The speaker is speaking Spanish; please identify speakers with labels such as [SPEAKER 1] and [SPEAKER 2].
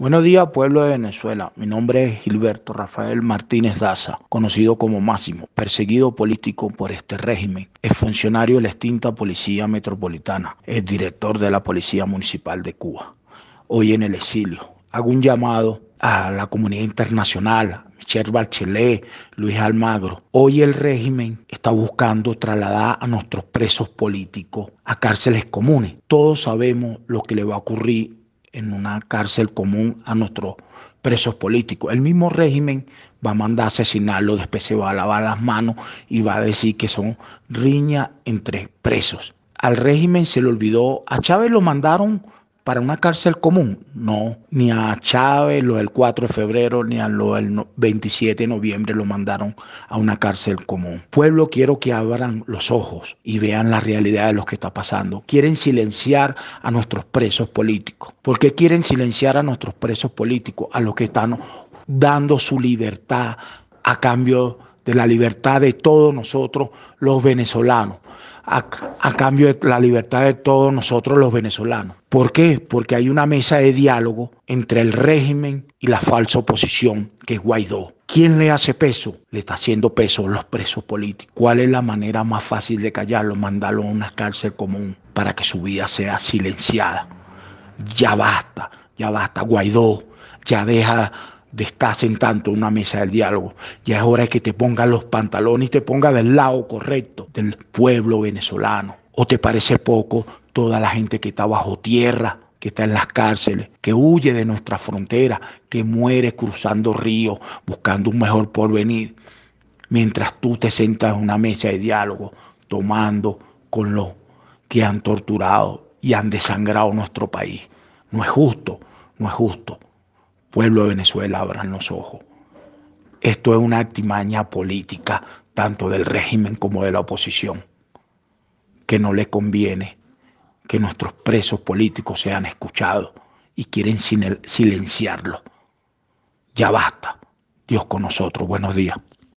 [SPEAKER 1] Buenos días, pueblo de Venezuela. Mi nombre es Gilberto Rafael Martínez Daza, conocido como Máximo, perseguido político por este régimen. Es funcionario de la extinta Policía Metropolitana, es director de la Policía Municipal de Cuba. Hoy en el exilio, hago un llamado a la comunidad internacional, Michelle Bachelet, Luis Almagro. Hoy el régimen está buscando trasladar a nuestros presos políticos a cárceles comunes. Todos sabemos lo que le va a ocurrir en una cárcel común a nuestros presos políticos. El mismo régimen va a mandar a asesinarlo, después se va a lavar las manos y va a decir que son riña entre presos. Al régimen se le olvidó, a Chávez lo mandaron para una cárcel común, no, ni a Chávez, lo del 4 de febrero, ni a lo del 27 de noviembre lo mandaron a una cárcel común. Pueblo, quiero que abran los ojos y vean la realidad de lo que está pasando. Quieren silenciar a nuestros presos políticos. ¿Por qué quieren silenciar a nuestros presos políticos? A los que están dando su libertad a cambio de de la libertad de todos nosotros los venezolanos. A, cambio de la libertad de todos nosotros los venezolanos. ¿Por qué? Porque hay una mesa de diálogo entre el régimen y la falsa oposición, que es Guaidó. ¿Quién le hace peso? Le está haciendo peso los presos políticos. ¿Cuál es la manera más fácil de callarlo? Mandarlo a una cárcel común para que su vida sea silenciada. Ya basta, ya basta, Guaidó. Ya deja de sentando en una mesa de diálogo. Ya es hora que te pongas los pantalones y te pongas del lado correcto del pueblo venezolano. ¿O te parece poco toda la gente que está bajo tierra, que está en las cárceles, que huye de nuestra frontera, que muere cruzando ríos, buscando un mejor porvenir? Mientras tú te sentas en una mesa de diálogo, tomando con los que han torturado y han desangrado nuestro país. No es justo, no es justo. Pueblo de Venezuela, abran los ojos. Esto es una artimaña política, tanto del régimen como de la oposición, que no le conviene que nuestros presos políticos sean escuchados y quieren silenciarlo. Ya basta. Dios con nosotros. Buenos días.